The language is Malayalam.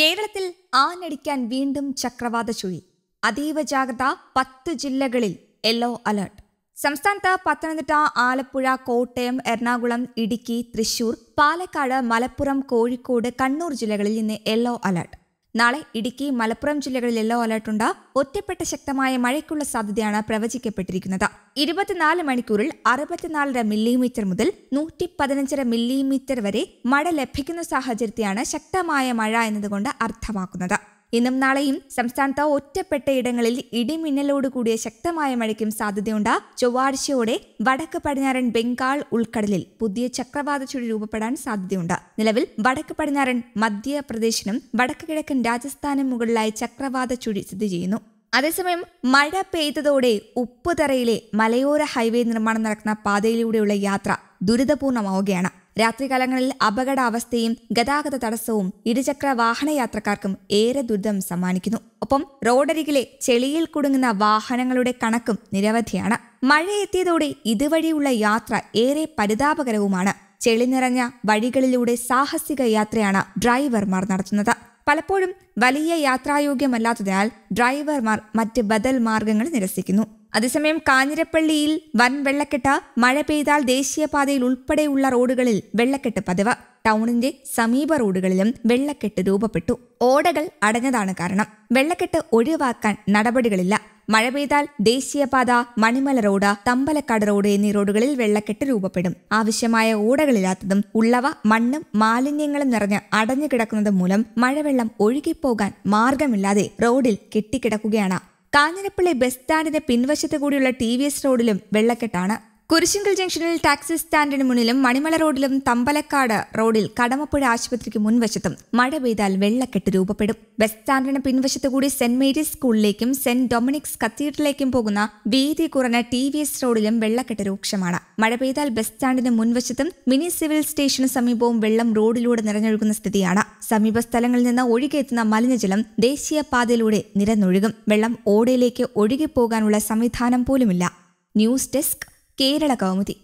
കേരളത്തിൽ ആനടിക്കാൻ വീണ്ടും ചക്രവാത ചുഴി അതീവ ജാഗ്രത പത്ത് ജില്ലകളിൽ യെല്ലോ അലർട്ട് സംസ്ഥാനത്ത് പത്തനംതിട്ട ആലപ്പുഴ കോട്ടയം എറണാകുളം ഇടുക്കി തൃശൂർ പാലക്കാട് മലപ്പുറം കോഴിക്കോട് കണ്ണൂർ ജില്ലകളിൽ ഇന്ന് യെല്ലോ അലർട്ട് നാളെ ഇടുക്കി മലപ്പുറം ജില്ലകളിൽ യെല്ലോ അലർട്ടുണ്ട് ഒറ്റപ്പെട്ട ശക്തമായ മഴയ്ക്കുള്ള സാധ്യതയാണ് പ്രവചിക്കപ്പെട്ടിരിക്കുന്നത് ഇരുപത്തിനാല് മണിക്കൂറിൽ അറുപത്തിനാലര മില്ലിമീറ്റർ മുതൽ നൂറ്റി പതിനഞ്ചര മില്ലിമീറ്റർ വരെ മഴ ലഭിക്കുന്ന സാഹചര്യത്തെയാണ് ശക്തമായ മഴ എന്നതുകൊണ്ട് അർത്ഥമാക്കുന്നത് ഇന്നും നാളെയും സംസ്ഥാനത്ത് ഒറ്റപ്പെട്ട ഇടങ്ങളിൽ ഇടിമിന്നലോട് കൂടിയ ശക്തമായ മഴയ്ക്കും സാധ്യതയുണ്ട് ചൊവ്വാഴ്ചയോടെ വടക്ക് പടിഞ്ഞാറൻ ബംഗാൾ ഉൾക്കടലിൽ പുതിയ ചക്രവാത ചുഴി രൂപപ്പെടാൻ സാധ്യതയുണ്ട് നിലവിൽ വടക്ക് പടിഞ്ഞാറൻ മധ്യപ്രദേശിനും വടക്ക് കിഴക്കൻ രാജസ്ഥാനും മുകളിലായി ചക്രവാത ചുഴി സ്ഥിതി ചെയ്യുന്നു അതേസമയം മഴ പെയ്തതോടെ ഉപ്പുതറയിലെ മലയോര ഹൈവേ നിർമ്മാണം നടക്കുന്ന പാതയിലൂടെയുള്ള യാത്ര ദുരിതപൂർണമാവുകയാണ് രാത്രികാലങ്ങളിൽ അപകടാവസ്ഥയും ഗതാഗത തടസ്സവും ഇരുചക്ര വാഹനയാത്രക്കാർക്കും ഏറെ ദുരിതം സമ്മാനിക്കുന്നു ഒപ്പം റോഡരികിലെ ചെളിയിൽ കുടുങ്ങുന്ന വാഹനങ്ങളുടെ കണക്കും നിരവധിയാണ് മഴയെത്തിയതോടെ ഇതുവഴിയുള്ള യാത്ര ഏറെ പരിതാപകരവുമാണ് ചെളി നിറഞ്ഞ വഴികളിലൂടെ സാഹസിക യാത്രയാണ് ഡ്രൈവർമാർ നടത്തുന്നത് പലപ്പോഴും വലിയ യാത്രായോഗ്യമല്ലാത്തതിനാൽ ഡ്രൈവർമാർ മറ്റ് ബദൽ മാർഗങ്ങൾ നിരസിക്കുന്നു അതേസമയം കാഞ്ഞിരപ്പള്ളിയിൽ വൻ വെള്ളക്കെട്ട് മഴ പെയ്താൽ ദേശീയപാതയിൽ ഉൾപ്പെടെയുള്ള റോഡുകളിൽ വെള്ളക്കെട്ട് പതിവ് ടൗണിന്റെ സമീപ റോഡുകളിലും വെള്ളക്കെട്ട് രൂപപ്പെട്ടു ഓടകൾ അടഞ്ഞതാണ് കാരണം വെള്ളക്കെട്ട് ഒഴിവാക്കാൻ നടപടികളില്ല മഴ പെയ്താൽ ദേശീയപാത മണിമല റോഡ് തമ്പലക്കാട് റോഡ് എന്നീ റോഡുകളിൽ വെള്ളക്കെട്ട് രൂപപ്പെടും ആവശ്യമായ ഓടകളില്ലാത്തതും ഉള്ളവ മണ്ണും മാലിന്യങ്ങളും നിറഞ്ഞ് അടഞ്ഞു കിടക്കുന്നതും മൂലം മഴവെള്ളം ഒഴുകിപ്പോകാൻ മാർഗമില്ലാതെ റോഡിൽ കെട്ടിക്കിടക്കുകയാണ് കാഞ്ഞിരപ്പള്ളി ബസ് സ്റ്റാൻഡിന്റെ പിൻവശത്തു കൂടിയുള്ള ടി വി എസ് റോഡിലും വെള്ളക്കെട്ടാണ് കുരിശിങ്കൽ ജംഗ്ഷനിൽ ടാക്സി സ്റ്റാൻഡിന് മുന്നിലും മണിമല റോഡിലും തമ്പലക്കാട് റോഡിൽ കടമപ്പുഴ ആശുപത്രിക്ക് മുൻവശത്തും മഴ പെയ്താൽ വെള്ളക്കെട്ട് രൂപപ്പെടും ബസ് സ്റ്റാൻഡിന് പിൻവശത്തു കൂടി സെന്റ് മേരീസ് സ്കൂളിലേക്കും സെന്റ് ഡൊമിനിക്സ് കത്തീഡ്രലിലേക്കും പോകുന്ന വീതി കുറഞ്ഞ ടി വി എസ് റോഡിലും വെള്ളക്കെട്ട് രൂക്ഷമാണ് മഴ പെയ്താൽ ബസ് സ്റ്റാൻഡിന് മുൻവശത്തും മിനി സിവിൽ സ്റ്റേഷന് സമീപവും വെള്ളം റോഡിലൂടെ നിറഞ്ഞൊഴുകുന്ന സ്ഥിതിയാണ് സമീപ സ്ഥലങ്ങളിൽ നിന്ന് ഒഴുകിയെത്തുന്ന മലിനജലം ദേശീയപാതയിലൂടെ നിരന്നൊഴുകും വെള്ളം ഓടയിലേക്ക് ഒഴുകിപ്പോകാനുള്ള സംവിധാനം പോലുമില്ല ന്യൂസ് ഡെസ്ക് കേരള കൗമുദി